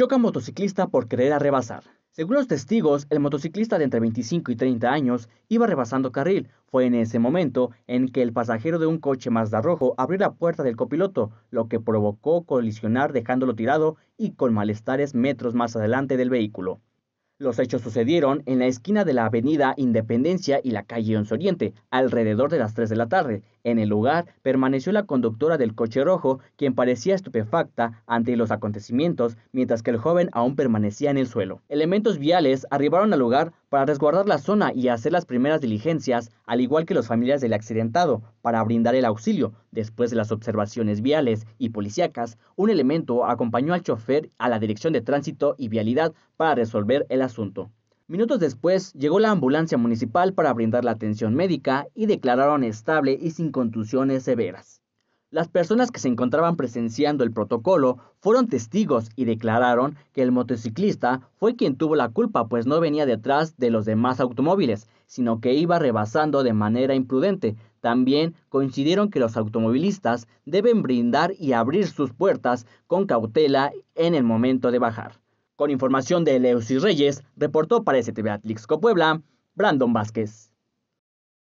Choca motociclista por querer arrebasar. Según los testigos, el motociclista de entre 25 y 30 años iba rebasando carril. Fue en ese momento en que el pasajero de un coche Mazda rojo abrió la puerta del copiloto, lo que provocó colisionar dejándolo tirado y con malestares metros más adelante del vehículo. Los hechos sucedieron en la esquina de la Avenida Independencia y la calle Once Oriente, alrededor de las 3 de la tarde. En el lugar permaneció la conductora del coche rojo, quien parecía estupefacta ante los acontecimientos, mientras que el joven aún permanecía en el suelo. Elementos viales arribaron al lugar para resguardar la zona y hacer las primeras diligencias, al igual que los familiares del accidentado, para brindar el auxilio. Después de las observaciones viales y policíacas, un elemento acompañó al chofer a la Dirección de Tránsito y Vialidad para resolver el asunto. Minutos después, llegó la ambulancia municipal para brindar la atención médica y declararon estable y sin contusiones severas. Las personas que se encontraban presenciando el protocolo fueron testigos y declararon que el motociclista fue quien tuvo la culpa, pues no venía detrás de los demás automóviles, sino que iba rebasando de manera imprudente. También coincidieron que los automovilistas deben brindar y abrir sus puertas con cautela en el momento de bajar. Con información de Leusis Reyes, reportó para STV Atlixco Puebla, Brandon Vázquez.